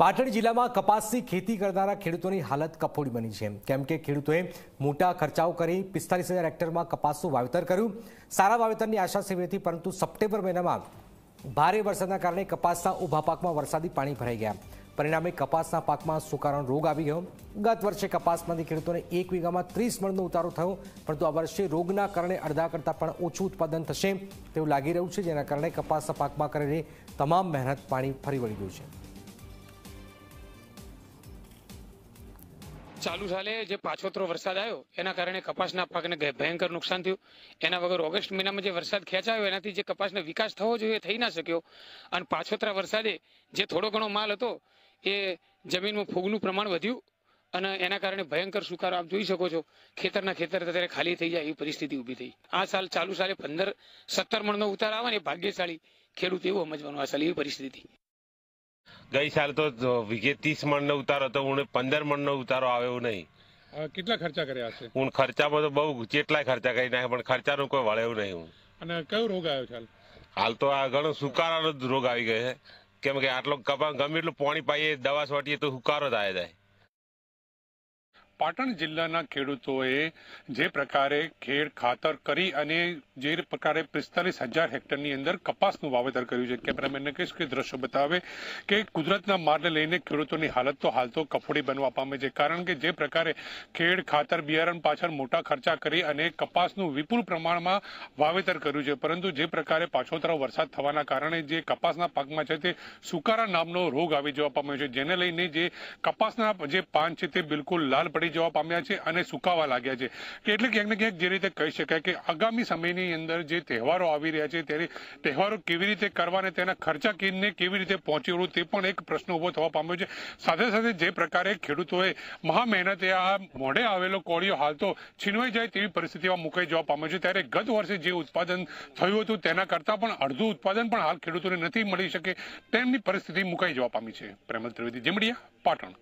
પાટણ જિલ્લામાં કપાસની ખેતી કરનારા ખેડૂતોની હાલત કફોડી બની છે કેમ કે ખેડૂતોએ મોટા ખર્ચાઓ કરી પિસ્તાલીસ હજાર હેક્ટરમાં કપાસનું વાવેતર કર્યું સારા વાવેતરની આશા સેવી હતી પરંતુ સપ્ટેમ્બર મહિનામાં ભારે વરસાદના કારણે કપાસના ઊભા પાકમાં વરસાદી પાણી ભરાઈ ગયા પરિણામે કપાસના પાકમાં સુકારણ રોગ આવી ગયો ગત વર્ષે કપાસમાંથી ખેડૂતોને એક વીઘામાં ત્રીસ મણનો ઉતારો થયો પરંતુ આ વર્ષે રોગના કારણે અડધા કરતાં પણ ઓછું ઉત્પાદન થશે તેવું લાગી રહ્યું છે જેના કારણે કપાસના પાકમાં કરેલી તમામ મહેનત પાણી ફરી વળી ગયું છે ચાલુ સાલે જે પાછોતરો વરસાદ આવ્યો એના કારણે કપાસના પાકને ભયંકર નુકસાન થયું એના વગર ઓગસ્ટ મહિનામાં જે વરસાદ ખેંચાયો એનાથી જે કપાસનો વિકાસ થવો જોઈએ થઈ ના શક્યો અને પાછોતરા વરસાદે જે થોડો ઘણો માલ હતો એ જમીનમાં ફૂગનું પ્રમાણ વધ્યું અને એના કારણે ભયંકર સુકારો આપ જોઈ શકો છો ખેતરના ખેતર અત્યારે ખાલી થઈ જાય એવી પરિસ્થિતિ ઊભી થઈ આ સાલ ચાલુ સાલે પંદર સત્તર મણનો ઉતાર આવે ને ભાગ્યશાળી ખેડૂત એવું સમજવાનું આ સાલ એવી પરિસ્થિતિ ગઈ સાલ તો વીઘે ત્રીસ નો ઉતારો હતો હું પંદર નો ઉતારો આવ્યો નહીં કેટલા ખર્ચા કર્યા છે હું ખર્ચામાં તો બહુ કેટલાય ખર્ચા કરી નાખે પણ ખર્ચા નું કોઈ વળ્યું નહીં હું અને કયો રોગ આવ્યો છે હાલ તો આ ઘણો સુકારાનો રોગ આવી ગયો છે કેમ કે આટલો ગમે એટલું પાણી પાઈએ દવા છોટીએ તો સુકારો જ થાય જાય પાટણ જિલ્લાના ખેડૂતોએ જે પ્રકારે ખેડ ખાતર કરી અને જે પ્રકારે પિસ્તાલીસ હજાર હેક્ટરની અંદર કપાસનું વાવેતર કર્યું છે કેમેરામેનને કહીશ કે દ્રશ્ય બતાવે કે કુદરતના મારને લઈને ખેડૂતોની હાલત તો હાલ તો કફોડી બનવા પામે છે કારણ કે જે પ્રકારે ખેડ ખાતર બિયારણ પાછળ મોટા ખર્ચા કરી અને કપાસનું વિપુલ પ્રમાણમાં વાવેતર કર્યું છે પરંતુ જે પ્રકારે પાછોતરા વરસાદ થવાના કારણે જે કપાસના પાકમાં છે તે સુકારા નામનો રોગ આવી જવા પામ્યો છે જેને લઈને જે કપાસના જે પાન છે તે બિલકુલ લાલ પડી જવા પામ્યા છે અને સુકાવા લાગ્યા છે એટલે ક્યાંક ને ક્યાંક જે રીતે કહી શકાય કે આગામી સમયની અંદર જે તહેવારો આવી રહ્યા છે ત્યારે તહેવારો કેવી રીતે કરવા તેના ખર્ચા કેને કેવી રીતે પહોંચી વળવું તે પણ એક પ્રશ્ન ઉભો થવા પામ્યો છે સાથે સાથે જે પ્રકારે ખેડૂતોએ મહા મહેનતે આ મોઢે આવેલો કોળીઓ હાલ તો છીનવાઈ જાય તેવી પરિસ્થિતિમાં મુકાઈ જવા પામ્યો છે ત્યારે ગત વર્ષે જે ઉત્પાદન થયું હતું તેના કરતાં પણ અડધું ઉત્પાદન પણ હાલ ખેડૂતોને નથી મળી શકે તેમની પરિસ્થિતિ મુકાઈ જવા પામી છે પ્રેમ ત્રિવેદી જમડિયા પાટણ